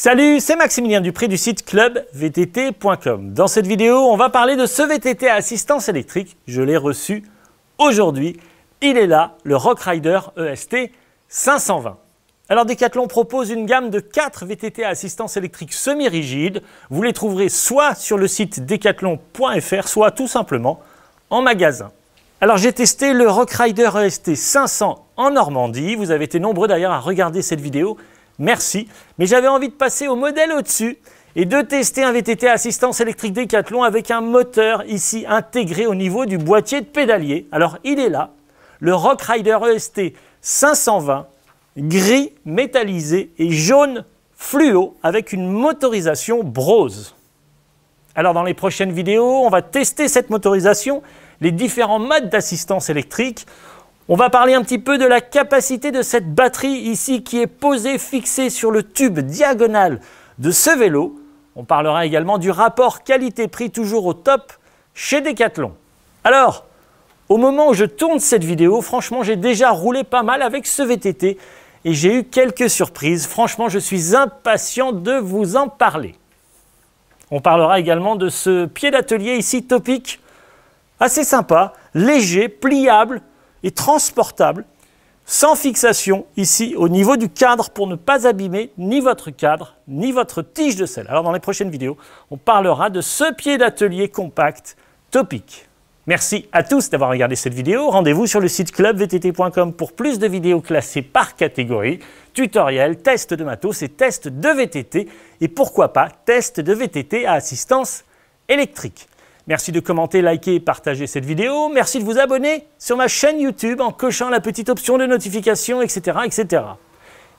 Salut, c'est Maximilien Dupré du site clubvtt.com. Dans cette vidéo, on va parler de ce VTT à assistance électrique. Je l'ai reçu aujourd'hui. Il est là, le Rock Rider EST 520. Alors Decathlon propose une gamme de 4 VTT à assistance électrique semi-rigide. Vous les trouverez soit sur le site decathlon.fr, soit tout simplement en magasin. Alors j'ai testé le Rockrider EST 500 en Normandie. Vous avez été nombreux d'ailleurs à regarder cette vidéo Merci. Mais j'avais envie de passer au modèle au-dessus et de tester un VTT assistance électrique Decathlon avec un moteur ici intégré au niveau du boîtier de pédalier. Alors il est là, le Rock EST e 520, gris métallisé et jaune fluo avec une motorisation brose. Alors dans les prochaines vidéos, on va tester cette motorisation, les différents modes d'assistance électrique, on va parler un petit peu de la capacité de cette batterie ici qui est posée, fixée sur le tube diagonal de ce vélo. On parlera également du rapport qualité-prix toujours au top chez Decathlon. Alors, au moment où je tourne cette vidéo, franchement, j'ai déjà roulé pas mal avec ce VTT et j'ai eu quelques surprises. Franchement, je suis impatient de vous en parler. On parlera également de ce pied d'atelier ici topique, assez sympa, léger, pliable, et transportable, sans fixation, ici, au niveau du cadre, pour ne pas abîmer ni votre cadre, ni votre tige de sel. Alors, dans les prochaines vidéos, on parlera de ce pied d'atelier compact topique. Merci à tous d'avoir regardé cette vidéo. Rendez-vous sur le site clubvtt.com pour plus de vidéos classées par catégorie, tutoriels, tests de matos et tests de VTT, et pourquoi pas tests de VTT à assistance électrique. Merci de commenter, liker et partager cette vidéo. Merci de vous abonner sur ma chaîne YouTube en cochant la petite option de notification, etc. etc.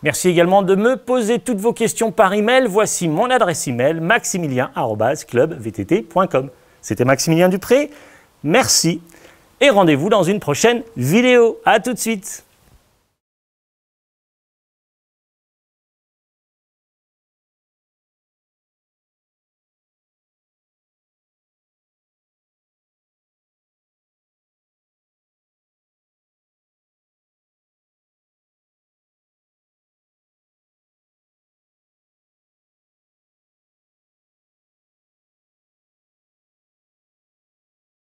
Merci également de me poser toutes vos questions par email. Voici mon adresse email maximilien@clubvtt.com. C'était Maximilien Dupré. Merci et rendez-vous dans une prochaine vidéo. À tout de suite.